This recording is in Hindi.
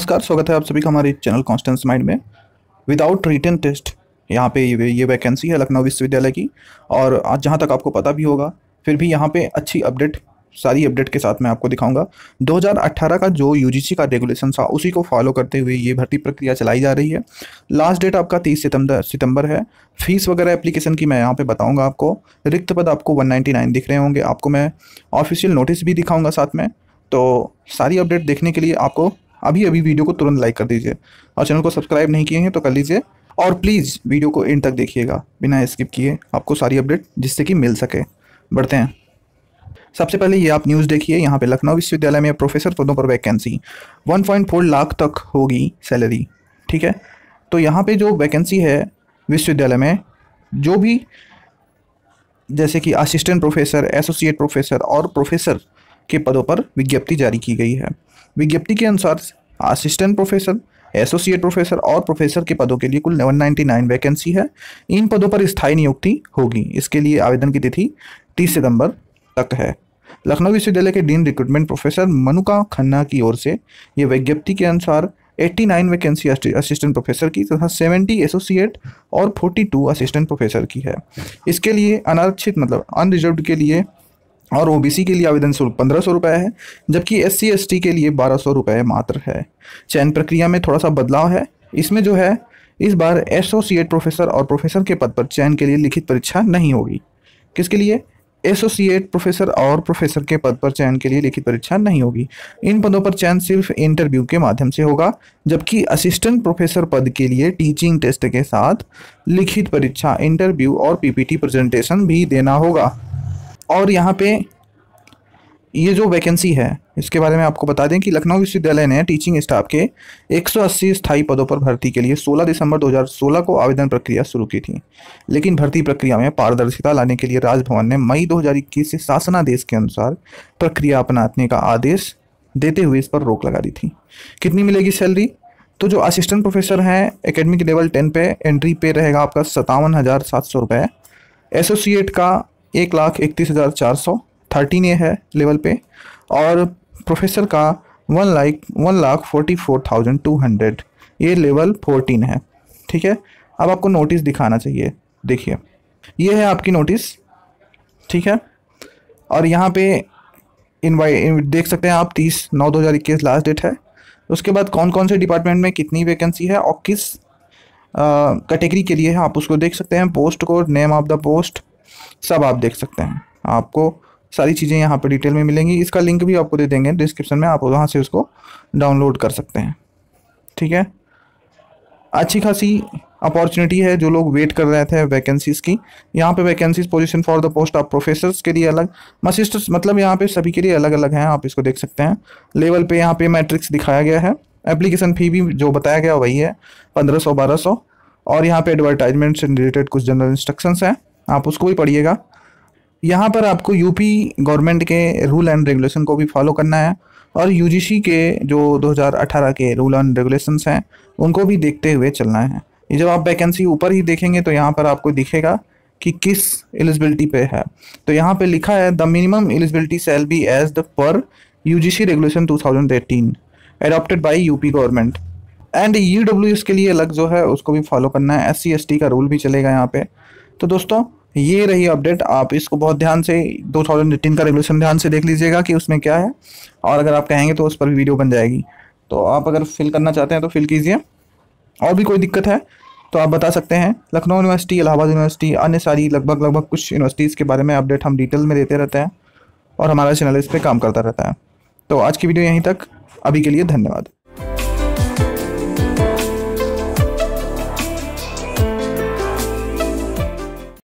नमस्कार स्वागत है आप सभी का हमारे चैनल कॉन्स्टेंस माइंड में विदाउट रिटर्न टेस्ट यहाँ पे ये वैकेंसी है लखनऊ विश्वविद्यालय की और आज जहाँ तक आपको पता भी होगा फिर भी यहाँ पे अच्छी अपडेट सारी अपडेट के साथ मैं आपको दिखाऊंगा 2018 का जो यू का रेगुलेशन था उसी को फॉलो करते हुए ये भर्ती प्रक्रिया चलाई जा रही है लास्ट डेट आपका 30 सितंबर सितंबर है फीस वगैरह एप्लीकेशन की मैं यहाँ पे बताऊंगा आपको रिक्त पद आपको 199 दिख रहे होंगे आपको मैं ऑफिशियल नोटिस भी दिखाऊंगा साथ में तो सारी अपडेट देखने के लिए आपको अभी अभी वीडियो को तुरंत लाइक कर दीजिए और चैनल को सब्सक्राइब नहीं किए हैं तो कर लीजिए और प्लीज़ वीडियो को एंड तक देखिएगा बिना स्किप किए आपको सारी अपडेट जिससे कि मिल सके बढ़ते हैं सबसे पहले ये आप न्यूज़ देखिए यहाँ पे लखनऊ विश्वविद्यालय में प्रोफेसर पदों पर वैकेंसी 1.4 लाख तक होगी सैलरी ठीक है तो यहाँ पे जो वैकेंसी है विश्वविद्यालय में जो भी जैसे कि असिस्टेंट प्रोफेसर एसोसिएट प्रोफेसर और प्रोफेसर के पदों पर विज्ञप्ति जारी की गई है विज्ञप्ति के अनुसार असिस्टेंट प्रोफेसर एसोसिएट प्रोफेसर और प्रोफेसर के पदों के लिए कुल 199 वैकेंसी है इन पदों पर स्थायी नियुक्ति होगी इसके लिए आवेदन की तिथि 30 सितंबर तक है लखनऊ विश्वविद्यालय के dean recruitment professor Manuka Khanna की ओर से ये विज्ञप्ति के अनुसार 89 वैकेंसी असिस्टेंट प्रोफेसर की तथा तो 70 एसोसिएट और 42 असिस्टेंट प्रोफेसर की है इसके लिए अनारक्षित मतलब अनरिजर्व के लिए और ओबीसी के लिए आवेदन शुल्क पंद्रह सौ रुपये है जबकि एस सी के लिए बारह सौ रुपये मात्र है चयन प्रक्रिया में थोड़ा सा बदलाव है इसमें जो है इस बार एसोसिएट प्रोफेसर और प्रोफेसर के पद पर चयन के लिए लिखित परीक्षा नहीं होगी किसके लिए एसोसिएट प्रोफेसर और प्रोफेसर के पद पर चयन के लिए लिखित परीक्षा नहीं होगी इन पदों पर चयन सिर्फ इंटरव्यू के माध्यम से होगा जबकि असिस्टेंट प्रोफेसर पद के लिए टीचिंग टेस्ट के साथ लिखित परीक्षा इंटरव्यू और पीपीटी प्रेजेंटेशन भी देना होगा और यहाँ पे ये जो वैकेंसी है इसके बारे में आपको बता दें कि लखनऊ विश्वविद्यालय ने टीचिंग स्टाफ के 180 स्थायी पदों पर भर्ती के लिए 16 दिसंबर 2016 को आवेदन प्रक्रिया शुरू की थी लेकिन भर्ती प्रक्रिया में पारदर्शिता लाने के लिए राजभवन ने मई 2021 से शासनादेश के अनुसार प्रक्रिया अपनाने का आदेश देते हुए इस पर रोक लगा दी थी कितनी मिलेगी सैलरी तो जो असिस्टेंट प्रोफेसर हैं एकेडमिक लेवल टेन पे एंट्री पे रहेगा आपका सतावन हज़ार सात सौ रुपये एसोसिएट का एक लाख इकतीस हज़ार चार सौ थर्टीन ए है लेवल पे और प्रोफेसर का one like one lakh forty four thousand two hundred ये लेवल फोर्टीन है ठीक है अब आपको नोटिस दिखाना चाहिए देखिए ये है आपकी नोटिस ठीक है और यहाँ पे इनवाइट देख सकते हैं आप तीस नौ दो हज़ार इक्कीस लास्ट डेट है उसके बाद कौन कौन से डिपार्टमेंट में कितनी वैकेंसी है और किस कैटेगरी के लिए है आप उसको देख सकते हैं post code name of the post सब आप देख सकते हैं आपको सारी चीज़ें यहाँ पर डिटेल में मिलेंगी इसका लिंक भी आपको दे देंगे डिस्क्रिप्शन में आप वहाँ से उसको डाउनलोड कर सकते हैं ठीक है अच्छी खासी अपॉर्चुनिटी है जो लोग वेट कर रहे थे वैकेंसीज़ की यहाँ पे vacancies position for the post of professors के लिए अलग मसिस्टर्स मतलब यहाँ पे सभी के लिए अलग अलग हैं आप इसको देख सकते हैं लेवल पे यहाँ पे मैट्रिक्स दिखाया गया है एप्लीकेशन फ़ी भी जो बताया गया वही है पंद्रह सौ बारह सौ और यहाँ पे एडवर्टाइजमेंट से रिलेटेड कुछ जनरल इंस्ट्रक्शंस हैं आप उसको भी पढ़िएगा यहाँ पर आपको यूपी गवर्नमेंट के रूल एंड रेगुलेशन को भी फॉलो करना है और यूजीसी के जो 2018 के रूल एंड रेगुलेशंस हैं उनको भी देखते हुए चलना है जब आप वैकेंसी ऊपर ही देखेंगे तो यहाँ पर आपको दिखेगा कि किस एलिजिबिलिटी पे है तो यहाँ पे लिखा है the minimum eligibility shall be as the per U G C regulation two thousand adopted by U UP government and E के लिए अलग जो है उसको भी फॉलो करना है एस सी एस टी का रूल भी चलेगा यहाँ पे तो दोस्तों ये रही अपडेट आप इसको बहुत ध्यान से 2018 का रेगुलेशन ध्यान से देख लीजिएगा कि उसमें क्या है और अगर आप कहेंगे तो उस पर भी वीडियो बन जाएगी तो आप अगर फिल करना चाहते हैं तो फिल कीजिए और भी कोई दिक्कत है तो आप बता सकते हैं लखनऊ यूनिवर्सिटी इलाहाबाद यूनिवर्सिटी अन्य सारी लगभग लगभग कुछ यूनिवर्सिटीज़ के बारे में अपडेट हम डिटेल में देते रहते हैं और हमारा चैनल इस पर काम करता रहता है तो आज की वीडियो यहीं तक अभी के लिए धन्यवाद